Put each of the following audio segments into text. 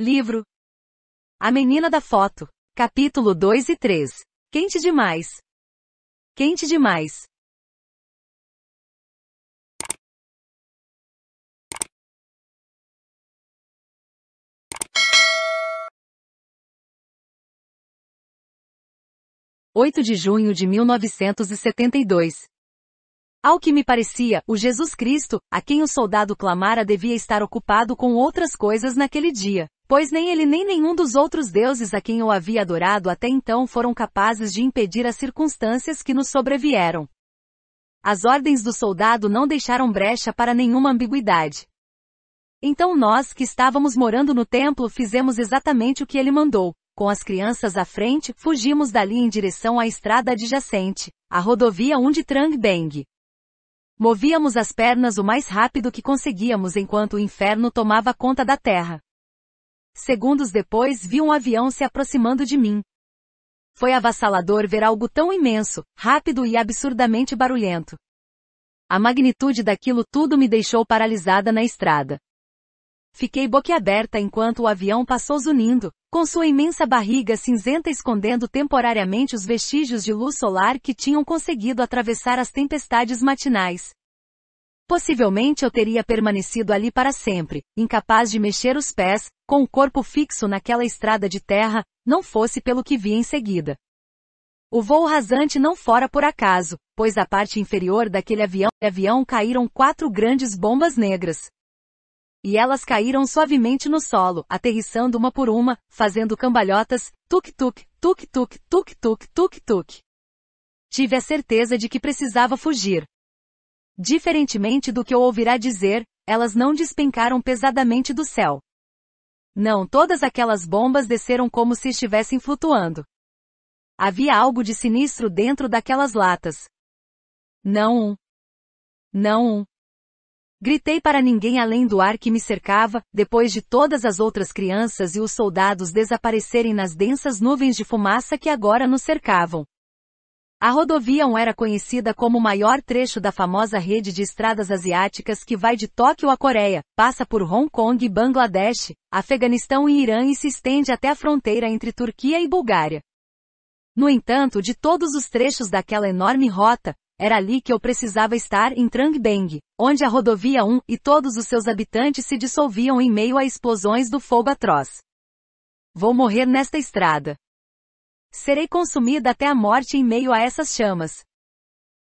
Livro A Menina da Foto, capítulo 2 e 3. Quente demais. Quente demais. Oito de junho de 1972. Ao que me parecia, o Jesus Cristo, a quem o soldado clamara devia estar ocupado com outras coisas naquele dia, pois nem ele nem nenhum dos outros deuses a quem eu havia adorado até então foram capazes de impedir as circunstâncias que nos sobrevieram. As ordens do soldado não deixaram brecha para nenhuma ambiguidade. Então nós que estávamos morando no templo fizemos exatamente o que ele mandou, com as crianças à frente, fugimos dali em direção à estrada adjacente, a rodovia onde Trang Beng, Movíamos as pernas o mais rápido que conseguíamos enquanto o inferno tomava conta da terra. Segundos depois vi um avião se aproximando de mim. Foi avassalador ver algo tão imenso, rápido e absurdamente barulhento. A magnitude daquilo tudo me deixou paralisada na estrada. Fiquei boquiaberta enquanto o avião passou zunindo, com sua imensa barriga cinzenta escondendo temporariamente os vestígios de luz solar que tinham conseguido atravessar as tempestades matinais. Possivelmente eu teria permanecido ali para sempre, incapaz de mexer os pés, com o corpo fixo naquela estrada de terra, não fosse pelo que vi em seguida. O voo rasante não fora por acaso, pois da parte inferior daquele avião, avião caíram quatro grandes bombas negras. E elas caíram suavemente no solo, aterrissando uma por uma, fazendo cambalhotas, tuk-tuk, tuk-tuk, tuk-tuk, tuk-tuk. Tive a certeza de que precisava fugir. Diferentemente do que eu ouvirá dizer, elas não despencaram pesadamente do céu. Não, todas aquelas bombas desceram como se estivessem flutuando. Havia algo de sinistro dentro daquelas latas. Não um. Não um. Gritei para ninguém além do ar que me cercava, depois de todas as outras crianças e os soldados desaparecerem nas densas nuvens de fumaça que agora nos cercavam. A rodovia 1 era conhecida como o maior trecho da famosa rede de estradas asiáticas que vai de Tóquio à Coreia, passa por Hong Kong e Bangladesh, Afeganistão e Irã e se estende até a fronteira entre Turquia e Bulgária. No entanto, de todos os trechos daquela enorme rota, era ali que eu precisava estar em Trangbeng, onde a rodovia 1 e todos os seus habitantes se dissolviam em meio a explosões do fogo atroz. Vou morrer nesta estrada. Serei consumida até a morte em meio a essas chamas.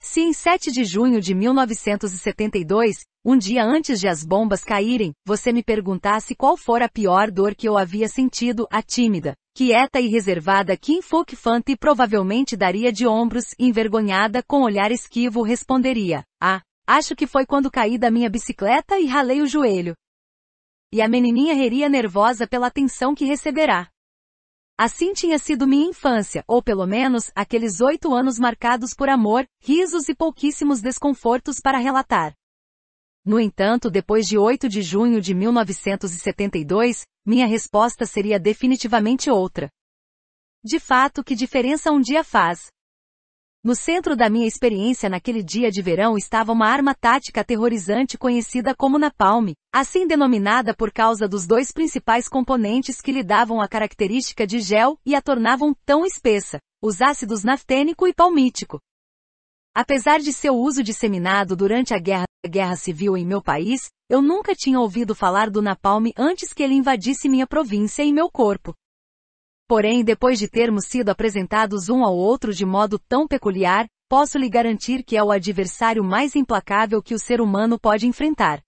Se em 7 de junho de 1972, um dia antes de as bombas caírem, você me perguntasse qual fora a pior dor que eu havia sentido, a tímida, Quieta e reservada Kim Fook Fante provavelmente daria de ombros, envergonhada com olhar esquivo responderia, ah, acho que foi quando caí da minha bicicleta e ralei o joelho. E a menininha riria nervosa pela atenção que receberá. Assim tinha sido minha infância, ou pelo menos, aqueles oito anos marcados por amor, risos e pouquíssimos desconfortos para relatar. No entanto, depois de 8 de junho de 1972, minha resposta seria definitivamente outra. De fato, que diferença um dia faz? No centro da minha experiência naquele dia de verão estava uma arma tática aterrorizante conhecida como napalm, assim denominada por causa dos dois principais componentes que lhe davam a característica de gel e a tornavam tão espessa, os ácidos naftênico e palmítico, Apesar de seu uso disseminado durante a guerra, a guerra civil em meu país, eu nunca tinha ouvido falar do napalm antes que ele invadisse minha província e meu corpo. Porém, depois de termos sido apresentados um ao outro de modo tão peculiar, posso lhe garantir que é o adversário mais implacável que o ser humano pode enfrentar.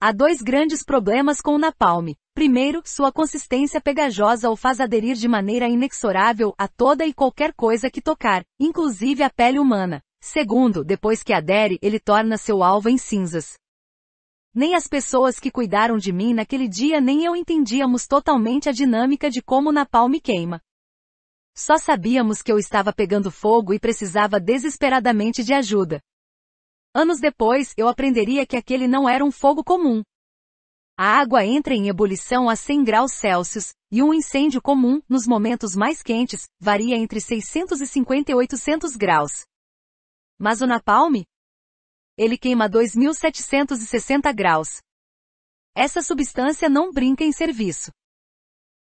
Há dois grandes problemas com o napalm. Primeiro, sua consistência pegajosa o faz aderir de maneira inexorável a toda e qualquer coisa que tocar, inclusive a pele humana. Segundo, depois que adere, ele torna seu alvo em cinzas. Nem as pessoas que cuidaram de mim naquele dia nem eu entendíamos totalmente a dinâmica de como o napalm queima. Só sabíamos que eu estava pegando fogo e precisava desesperadamente de ajuda. Anos depois, eu aprenderia que aquele não era um fogo comum. A água entra em ebulição a 100 graus Celsius, e um incêndio comum, nos momentos mais quentes, varia entre 650 e 800 graus. Mas o napalm? Ele queima 2760 graus. Essa substância não brinca em serviço.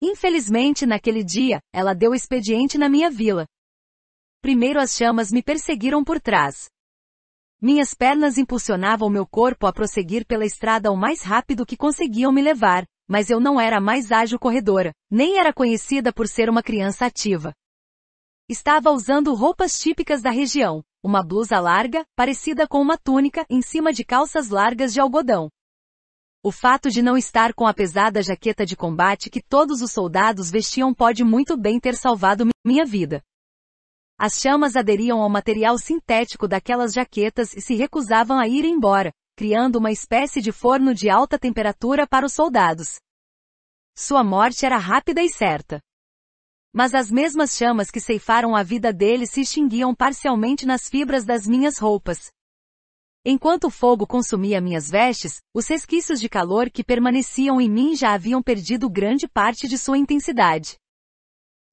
Infelizmente, naquele dia, ela deu expediente na minha vila. Primeiro as chamas me perseguiram por trás. Minhas pernas impulsionavam meu corpo a prosseguir pela estrada o mais rápido que conseguiam me levar, mas eu não era a mais ágil corredora, nem era conhecida por ser uma criança ativa. Estava usando roupas típicas da região, uma blusa larga, parecida com uma túnica, em cima de calças largas de algodão. O fato de não estar com a pesada jaqueta de combate que todos os soldados vestiam pode muito bem ter salvado minha vida. As chamas aderiam ao material sintético daquelas jaquetas e se recusavam a ir embora, criando uma espécie de forno de alta temperatura para os soldados. Sua morte era rápida e certa. Mas as mesmas chamas que ceifaram a vida dele se extinguiam parcialmente nas fibras das minhas roupas. Enquanto o fogo consumia minhas vestes, os resquícios de calor que permaneciam em mim já haviam perdido grande parte de sua intensidade.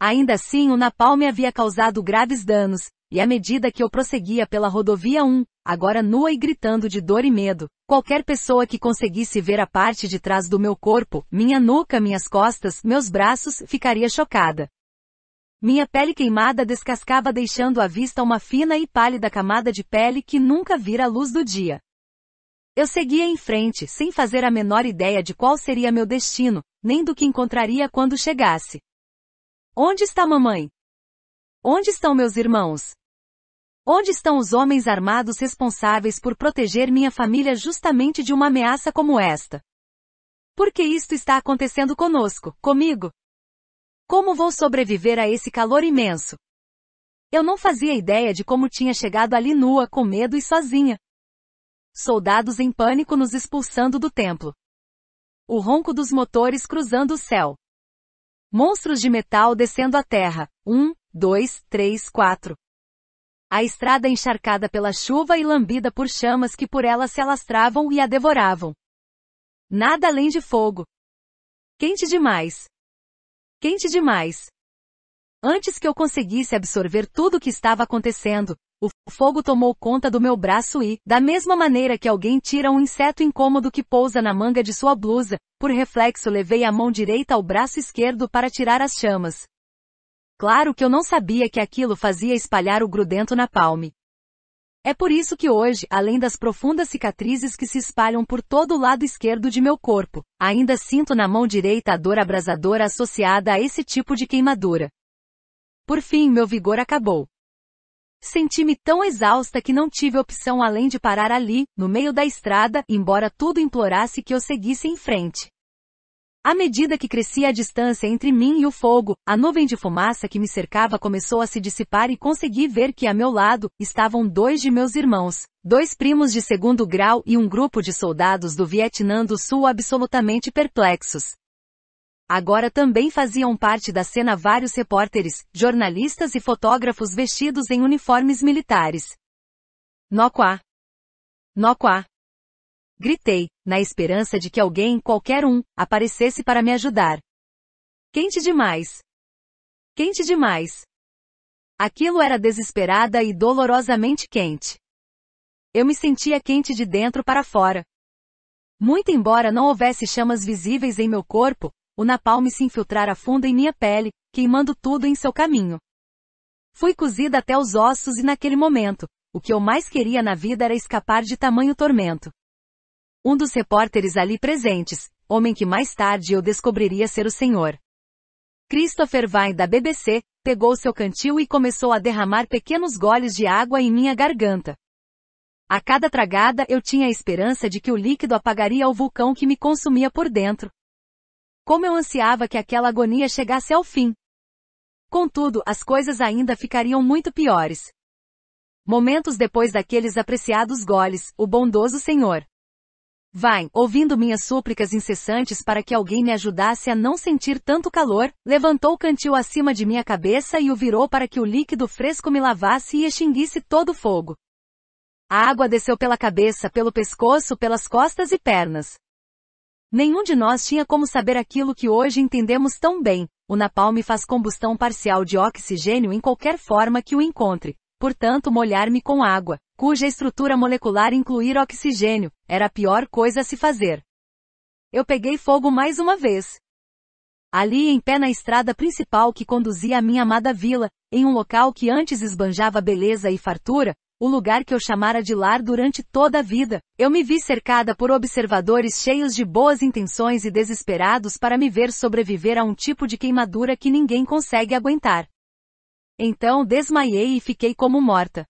Ainda assim, o napalm me havia causado graves danos, e à medida que eu prosseguia pela rodovia 1, agora nua e gritando de dor e medo, qualquer pessoa que conseguisse ver a parte de trás do meu corpo, minha nuca, minhas costas, meus braços, ficaria chocada. Minha pele queimada descascava deixando à vista uma fina e pálida camada de pele que nunca vira a luz do dia. Eu seguia em frente, sem fazer a menor ideia de qual seria meu destino, nem do que encontraria quando chegasse. Onde está mamãe? Onde estão meus irmãos? Onde estão os homens armados responsáveis por proteger minha família justamente de uma ameaça como esta? Por que isto está acontecendo conosco, comigo? Como vou sobreviver a esse calor imenso? Eu não fazia ideia de como tinha chegado ali nua, com medo e sozinha. Soldados em pânico nos expulsando do templo. O ronco dos motores cruzando o céu. Monstros de metal descendo a terra. Um, dois, três, quatro. A estrada encharcada pela chuva e lambida por chamas que por ela se alastravam e a devoravam. Nada além de fogo. Quente demais. Quente demais. Antes que eu conseguisse absorver tudo o que estava acontecendo, o fogo tomou conta do meu braço e, da mesma maneira que alguém tira um inseto incômodo que pousa na manga de sua blusa, por reflexo levei a mão direita ao braço esquerdo para tirar as chamas. Claro que eu não sabia que aquilo fazia espalhar o grudento na palme. É por isso que hoje, além das profundas cicatrizes que se espalham por todo o lado esquerdo de meu corpo, ainda sinto na mão direita a dor abrasadora associada a esse tipo de queimadura. Por fim, meu vigor acabou. Senti-me tão exausta que não tive opção além de parar ali, no meio da estrada, embora tudo implorasse que eu seguisse em frente. À medida que crescia a distância entre mim e o fogo, a nuvem de fumaça que me cercava começou a se dissipar e consegui ver que a meu lado estavam dois de meus irmãos, dois primos de segundo grau e um grupo de soldados do Vietnã do Sul absolutamente perplexos. Agora também faziam parte da cena vários repórteres, jornalistas e fotógrafos vestidos em uniformes militares. Noquá. Noquá. Gritei, na esperança de que alguém, qualquer um, aparecesse para me ajudar. Quente demais! Quente demais! Aquilo era desesperada e dolorosamente quente. Eu me sentia quente de dentro para fora. Muito embora não houvesse chamas visíveis em meu corpo, o napalm se infiltrara fundo em minha pele, queimando tudo em seu caminho. Fui cozida até os ossos e naquele momento, o que eu mais queria na vida era escapar de tamanho tormento um dos repórteres ali presentes, homem que mais tarde eu descobriria ser o senhor. Christopher Vai da BBC, pegou seu cantil e começou a derramar pequenos goles de água em minha garganta. A cada tragada eu tinha a esperança de que o líquido apagaria o vulcão que me consumia por dentro. Como eu ansiava que aquela agonia chegasse ao fim. Contudo, as coisas ainda ficariam muito piores. Momentos depois daqueles apreciados goles, o bondoso senhor Vai, ouvindo minhas súplicas incessantes para que alguém me ajudasse a não sentir tanto calor, levantou o cantil acima de minha cabeça e o virou para que o líquido fresco me lavasse e extinguisse todo o fogo. A água desceu pela cabeça, pelo pescoço, pelas costas e pernas. Nenhum de nós tinha como saber aquilo que hoje entendemos tão bem. O napalm faz combustão parcial de oxigênio em qualquer forma que o encontre. Portanto, molhar-me com água, cuja estrutura molecular incluir oxigênio, era a pior coisa a se fazer. Eu peguei fogo mais uma vez. Ali em pé na estrada principal que conduzia à minha amada vila, em um local que antes esbanjava beleza e fartura, o lugar que eu chamara de lar durante toda a vida, eu me vi cercada por observadores cheios de boas intenções e desesperados para me ver sobreviver a um tipo de queimadura que ninguém consegue aguentar. Então desmaiei e fiquei como morta.